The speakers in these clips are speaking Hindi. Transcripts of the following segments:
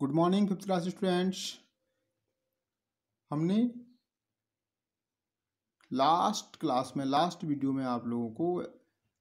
good morning fifth class students हमने लास्ट क्लास में लास्ट वीडियो में आप लोगों को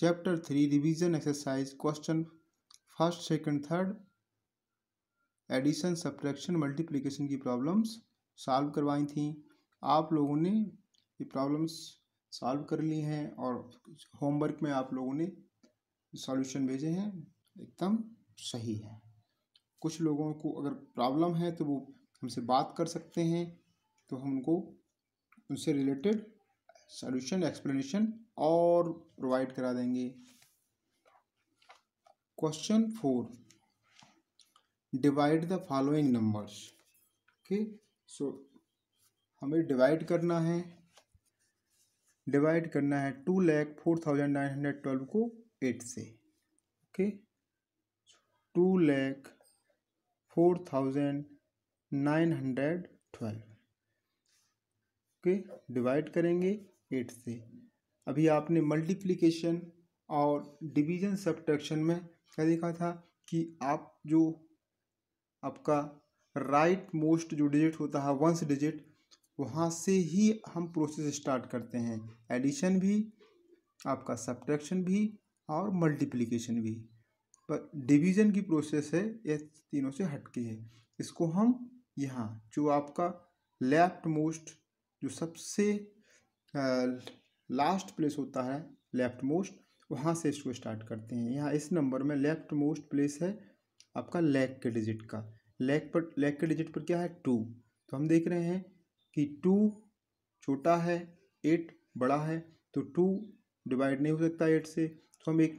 chapter three revision exercise question first second third addition subtraction multiplication की प्रॉब्लम्स सॉल्व करवाई थी आप लोगों ने ये प्रॉब्लम्स सॉल्व कर ली हैं और होमवर्क में आप लोगों ने सॉल्यूशन भेजे हैं एकदम सही है कुछ लोगों को अगर प्रॉब्लम है तो वो हमसे बात कर सकते हैं तो हम उनको उनसे रिलेटेड सॉल्यूशन एक्सप्लेनेशन और प्रोवाइड करा देंगे question four divide the following numbers okay so हमें डिवाइड करना है डिवाइड करना है two lakh four thousand nine hundred twelve को एट से okay two lakh four thousand nine hundred twelve के डिवाइड करेंगे एट से अभी आपने मल्टीप्लिकेशन और डिवीजन सब्ट्रैक्शन में क्या देखा था कि आप जो आपका राइट मोस्ट जो डिजिट होता है वंस डिजिट वहाँ से ही हम प्रोसेस स्टार्ट करते हैं एडिशन भी आपका सब्ट्रैक्शन भी और मल्टीप्लिकेशन भी पर डिवीज़न की प्रोसेस है ये तीनों से हटके है इसको हम यहाँ जो आपका लेफ्ट मोस्ट जो सबसे लास्ट प्लेस होता है लेफ्ट मोस्ट वहाँ से इसको स्टार्ट करते हैं यहाँ इस नंबर में लेफ्ट मोस्ट प्लेस है आपका लेग के डिजिट का लेग पर लेग के डिजिट पर क्या है टू तो हम देख रहे हैं कि टू छोटा है एट बड़ा है तो टू डिवाइड नहीं हो सकता एट से तो हम एक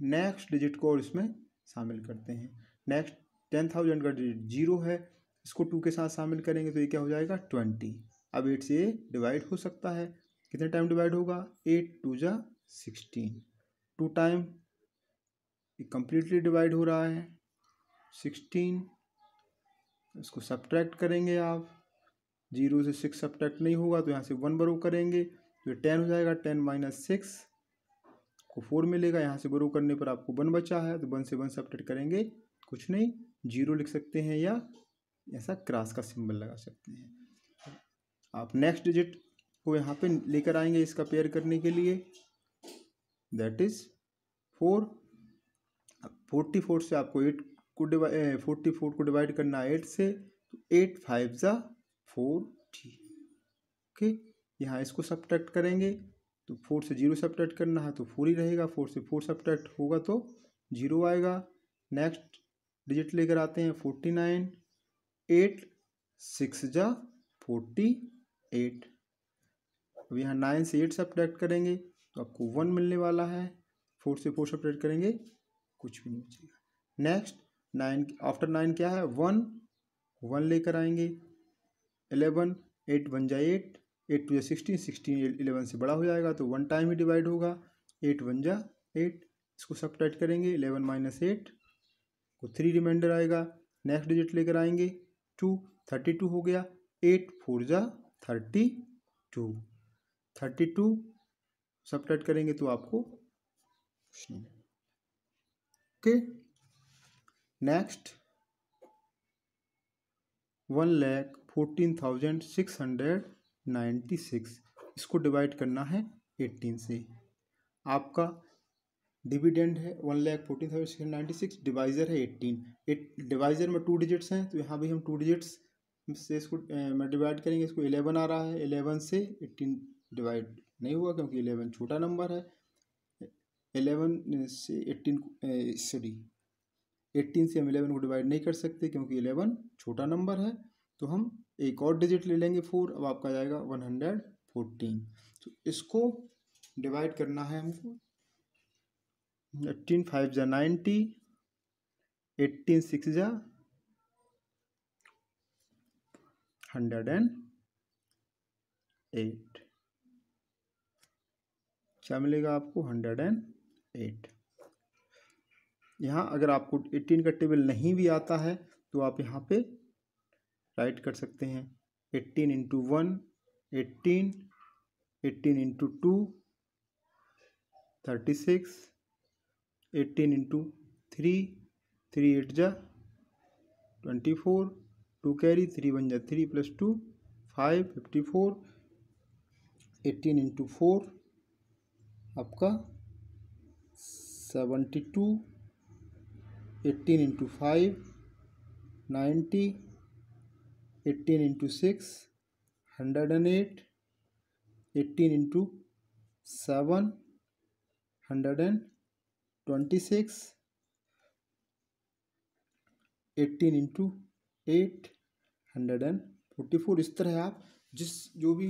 नेक्स्ट डिजिट को और इसमें शामिल करते हैं नेक्स्ट टेन थाउजेंड का डिजिट जीरो है इसको टू के साथ शामिल करेंगे तो ये क्या हो जाएगा ट्वेंटी अब एट से डिवाइड हो सकता है कितने टाइम डिवाइड होगा एट टू जा सिक्सटीन टू टाइम ये कंप्लीटली डिवाइड हो रहा है सिक्सटीन इसको सब्ट्रैक्ट करेंगे आप जीरो से सिक्स सब्ट्रैक्ट नहीं होगा तो यहाँ से वन बरो करेंगे तो टेन हो जाएगा टेन माइनस सिक्स आपको फोर मिलेगा यहाँ से ग्रो करने पर आपको वन बचा है तो वन से वन सपरेट करेंगे कुछ नहीं जीरो लिख सकते हैं या ऐसा क्रॉस का सिंबल लगा सकते हैं आप नेक्स्ट डिजिट को यहाँ पे लेकर आएंगे इसका पेयर करने के लिए that is four forty four से आपको एट को डिवाइड फोर्टी फोर को डिवाइड करना है एट से तो एट फाइव ज़ा फोर ठीक ओके यहाँ इसको सब करेंगे तो फोर से जीरो सब्ट्रैक्ट करना है तो फोर ही रहेगा फोर से फोर सब्ट्रैक्ट होगा तो जीरो आएगा नेक्स्ट डिजिट लेकर आते हैं फोर्टी नाइन एट सिक्स जा फोर्टी एट अब यहाँ नाइन से एट सब्ट्रैक्ट करेंगे तो आपको वन मिलने वाला है फोर से फोर सब्ट्रैक्ट करेंगे कुछ भी नहीं बचेगा नेक्स्ट नाइन आफ्टर नाइन क्या है वन वन लेकर आएंगे एलेवन एट वन जा एट एट टू या सिक्सटीन सिक्सटीन इलेवन से बड़ा हो जाएगा तो वन टाइम ही डिवाइड होगा एट वन जा एट इसको सब करेंगे इलेवन माइनस एट को थ्री रिमाइंडर आएगा नेक्स्ट डिजिट लेकर आएंगे टू थर्टी टू हो गया एट फोर जा थर्टी टू थर्टी टू सब करेंगे तो आपको okay next one lakh fourteen thousand six hundred ninety six इसको डिवाइड करना है एट्टीन से आपका डिविडेंड है one lakh fourteen thousand six ninety six divisor है एट्टीन एट डिवाइज़र में टू डिजिट्स हैं तो यहाँ भी हम टू डिजिट्स से इसको मैं डिवाइड करेंगे इसको एलेवन आ रहा है एलेवन से एट्टीन डिवाइड नहीं हुआ क्योंकि एलेवन छोटा नंबर है एलेवन से एट्टीन सॉरी एट्टीन से हम एलेवन को डिवाइड नहीं कर सकते क्योंकि एलेवन छोटा नंबर है तो हम एक और डिजिट ले लेंगे फोर अब आपका जाएगा वन हंड्रेड फोर्टीन तो इसको डिवाइड करना है हमको एट्टीन फाइव जा नाइन्टी एट्टीन सिक्स जा हंड्रेड एंड एट क्या मिलेगा आपको हंड्रेड एंड एट यहाँ अगर आपको एट्टीन का टेबल नहीं भी आता है तो आप यहाँ पे राइट कर सकते हैं eighteen into one eighteen eighteen into two thirty six eighteen into three three eight जा twenty four two carry three one जा three plus two five fifty four eighteen into four आपका seventy two eighteen into five ninety eighteen into six hundred and eight eighteen into seven hundred and twenty six eighteen into eight hundred and forty four इस तरह आप जिस जो भी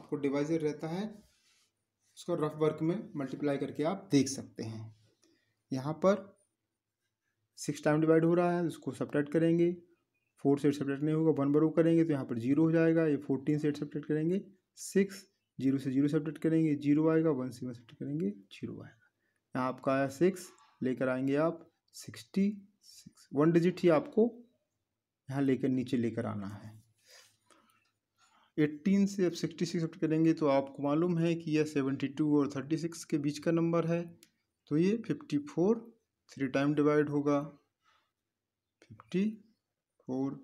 आपको डिवाइजर रहता है उसको रफ वर्क में मल्टीप्लाई करके आप देख सकते हैं यहाँ पर सिक्स टाइम डिवाइड हो रहा है उसको सपरेट करेंगे फोर से एट सेपरेट नहीं होगा वन बरो करेंगे तो यहाँ पर जीरो हो जाएगा ये फोर्टीन से एट सेपरेट करेंगे सिक्स जीरो से जीरो सेपरेट करेंगे जीरो आएगा वन से वन सेपरेट करेंगे जीरो आएगा यहाँ आपका आया सिक्स लेकर आएंगे आप सिक्सटी सिक्स वन डिजिट ही आपको यहाँ लेकर नीचे लेकर आना है एट्टीन से अब सिक्सटी सिक्स सेपरेट करेंगे तो आपको मालूम है कि यह सेवेंटी टू और थर्टी सिक्स के बीच का नंबर है तो ये fifty four three time divide होगा fifty four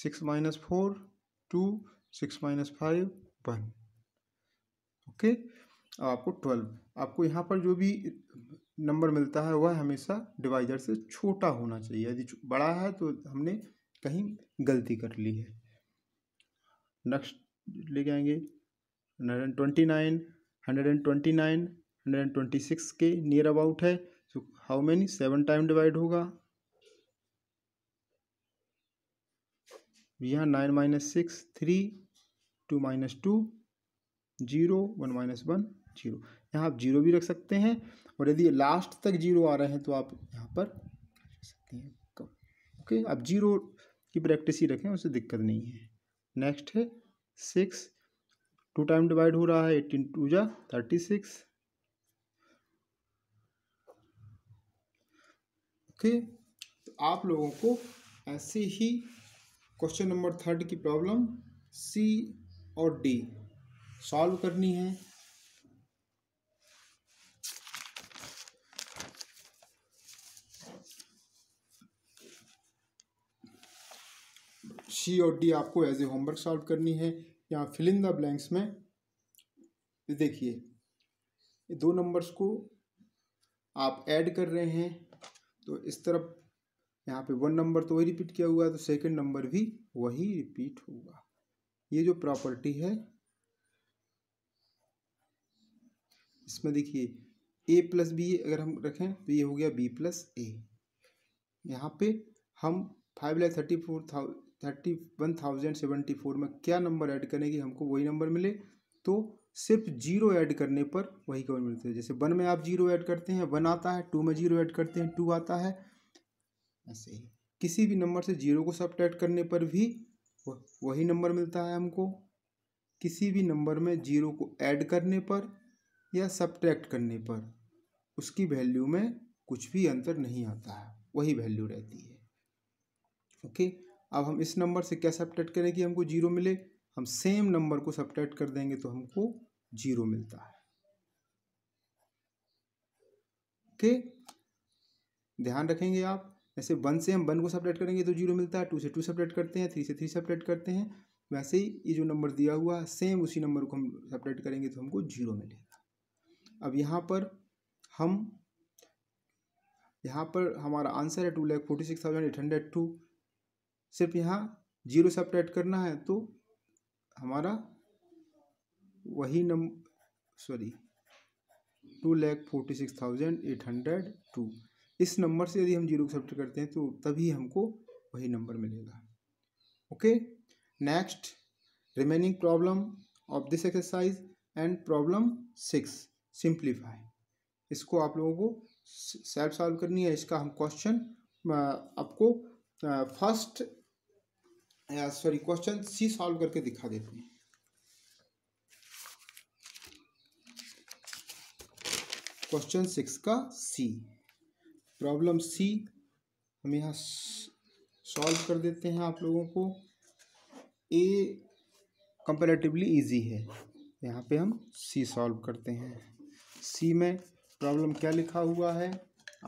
six minus four two six minus five one okay आपको ट्वेल्व आपको यहाँ पर जो भी नंबर मिलता है वह हमेशा डिवाइजर से छोटा होना चाहिए यदि बड़ा है तो हमने कहीं गलती कर ली है नेक्स्ट लेके आएंगे hundred and twenty nine hundred and twenty nine hundred and twenty six के नियर अबाउट है so how many seven time divide होगा यहाँ nine minus six three two minus two zero one minus one zero यहाँ आप जीरो भी रख सकते हैं और यदि लास्ट तक जीरो आ रहे हैं तो आप यहाँ पर सकते हैं ओके आप जीरो की प्रैक्टिस ही रखें उससे दिक्कत नहीं है नेक्स्ट है सिक्स टू टाइम डिवाइड हो रहा है एटीन टू जा थर्टी सिक्स ओके तो आप लोगों को ऐसे ही क्वेश्चन नंबर थर्ड की प्रॉब्लम सी और डी सॉल्व करनी है सी और डी आपको एज ए होमवर्क सॉल्व करनी है यहाँ फिल इन द ब्लैंक्स में देखिए दो नंबर्स को आप ऐड कर रहे हैं तो इस तरफ यहाँ पे वन नंबर तो वही रिपीट किया हुआ है तो सेकंड नंबर भी वही रिपीट होगा ये जो प्रॉपर्टी है इसमें देखिए ए प्लस बी अगर हम रखें तो ये हो गया बी प्लस ए यहाँ पे हम five lakh thirty four thou thirty one thousand seventy four में क्या नंबर ऐड करने की हमको वही नंबर मिले तो सिर्फ जीरो ऐड करने पर वही कवर मिलते हैं जैसे वन में आप जीरो ऐड करते हैं वन आता है टू में जीरो ऐड करते हैं टू आता है ऐसे ही किसी भी नंबर से जीरो को सब्ट्रैक्ट करने पर भी वही नंबर मिलता है हमको किसी भी नंबर में जीरो को ऐड करने पर या सब्ट्रैक्ट करने पर उसकी वैल्यू में कुछ भी अंतर नहीं आता है वही वैल्यू रहती है ओके अब हम इस नंबर से क्या सब्ट्रैक्ट करें कि हमको जीरो मिले हम सेम नंबर को सब्ट्रैक्ट कर देंगे तो हमको जीरो मिलता है ओके ध्यान रखेंगे आप जैसे वन से हम वन को सपरेट करेंगे तो जीरो मिलता है टू से टू सपरेट करते हैं थ्री से थ्री सपरेट करते हैं वैसे ही ये जो नंबर दिया हुआ सेम उसी नंबर को हम सपरेट करेंगे तो हमको जीरो मिलेगा अब यहाँ पर हम यहाँ पर हमारा आंसर है two lakh forty six thousand eight hundred two सिर्फ यहाँ जीरो सपरेट करना है तो हमारा वही number sorry two lakh forty six thousand eight hundred two इस नंबर से यदि हम जीरो एक्सेप्ट करते हैं तो तभी हमको वही नंबर मिलेगा okay next remaining problem of this exercise and problem six simplify इसको आप लोगों को सेल्फ सॉल्व करनी है इसका हम क्वेश्चन आपको first sorry question C solve करके दिखा देते हैं क्वेश्चन सिक्स का सी प्रॉब्लम सी हम यहाँ सॉल्व कर देते हैं आप लोगों को ए कंपेरेटिवली इजी है यहाँ पे हम सी सॉल्व करते हैं सी में प्रॉब्लम क्या लिखा हुआ है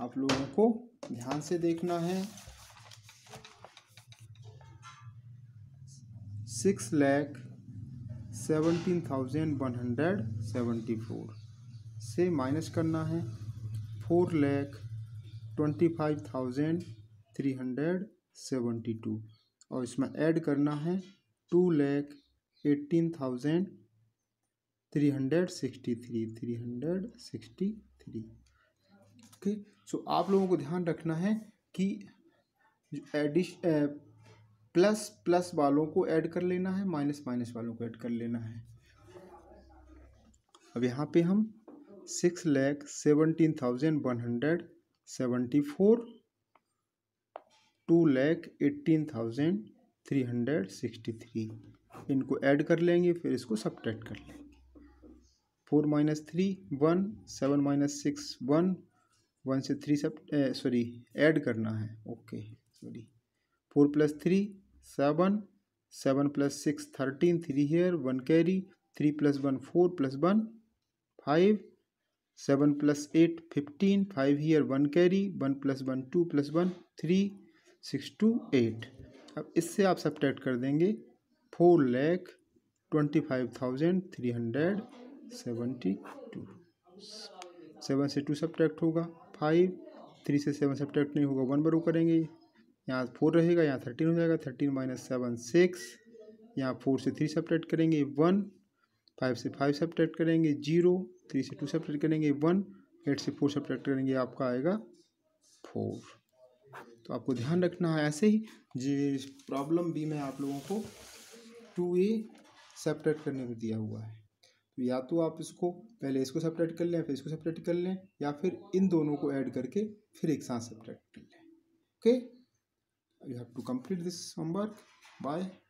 आप लोगों को ध्यान से देखना है six lakh seventeen thousand one hundred seventy four से माइनस करना है four lakh twenty five thousand three hundred seventy two और इसमें ऐड करना है two lakh eighteen thousand three hundred sixty three three hundred sixty three okay so आप लोगों को ध्यान रखना है कि एडिश प्लस प्लस वालों को ऐड कर लेना है माइनस माइनस वालों को ऐड कर लेना है अब यहाँ पे हम six lakh seventeen thousand one hundred seventy four two lakh eighteen thousand three hundred sixty three इनको ऐड कर लेंगे फिर इसको सब्ट्रैक्ट कर लेंगे four minus three one seven minus six one one से थ्री सब सॉरी ऐड करना है okay sorry four plus three seven seven plus six thirteen three here one carry three plus one four plus one five seven plus eight fifteen five here one carry one plus one two plus one three six two eight अब इससे आप सब्टैक्ट कर देंगे four lakh twenty five thousand three hundred seventy two seven से टू सब्ट्रैक्ट होगा फाइव थ्री से सेवन सब्टैक्ट नहीं होगा वन बरू करेंगे यहाँ फोर रहेगा यहाँ थर्टीन हो जाएगा थर्टीन माइनस सेवन सिक्स यहाँ फोर से थ्री सब्ट्रैक्ट करेंगे वन फाइव से फाइव सब्ट्रैक्ट करेंगे जीरो थ्री से टू सब्ट्रैक्ट करेंगे वन एट से फोर सब्ट्रैक्ट करेंगे आपका आएगा फोर तो आपको ध्यान रखना है ऐसे ही जिस प्रॉब्लम बी में आप लोगों को टू ए सेपरेट करने को दिया हुआ है तो या तो आप इसको पहले इसको सेपरेट कर लें फिर इसको सेपरेट कर लें या फिर इन दोनों को ऐड करके फिर एक साथ सेपरेट कर लें okay you have to complete this homework bye